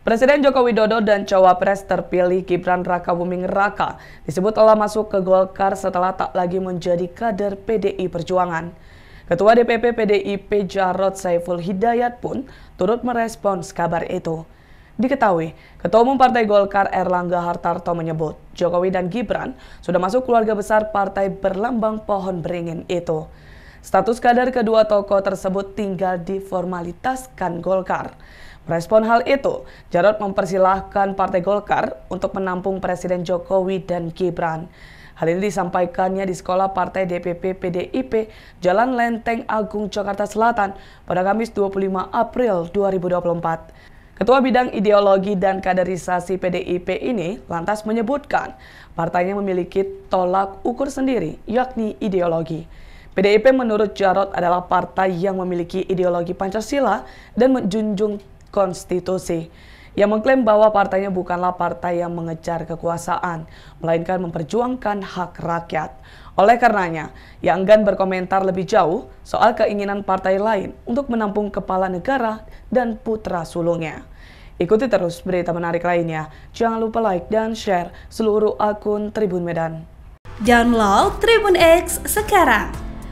Presiden Joko Widodo dan cawapres terpilih Gibran Raka Buming Raka disebut telah masuk ke Golkar setelah tak lagi menjadi kader PDI Perjuangan. Ketua DPP PDIP Jarod Saiful Hidayat pun turut merespons kabar itu. Diketahui, Ketua Umum Partai Golkar Erlangga Hartarto menyebut Jokowi dan Gibran sudah masuk keluarga besar partai berlambang pohon beringin itu. Status kader kedua tokoh tersebut tinggal diformalitaskan Golkar. Merespon hal itu, Jarod mempersilahkan Partai Golkar untuk menampung Presiden Jokowi dan Gibran. Hal ini disampaikannya di Sekolah Partai DPP PDIP Jalan Lenteng Agung, Jakarta Selatan pada Kamis 25 April 2024. Ketua Bidang Ideologi dan Kaderisasi PDIP ini lantas menyebutkan partainya memiliki tolak ukur sendiri, yakni ideologi. PDIP menurut Jarod adalah partai yang memiliki ideologi Pancasila dan menjunjung konstitusi Ia mengklaim bahwa partainya bukanlah partai yang mengejar kekuasaan, melainkan memperjuangkan hak rakyat. Oleh karenanya, ia enggan berkomentar lebih jauh soal keinginan partai lain untuk menampung kepala negara dan putra sulungnya. Ikuti terus berita menarik lainnya. Jangan lupa like dan share seluruh akun Tribun Medan. Download Tribun X sekarang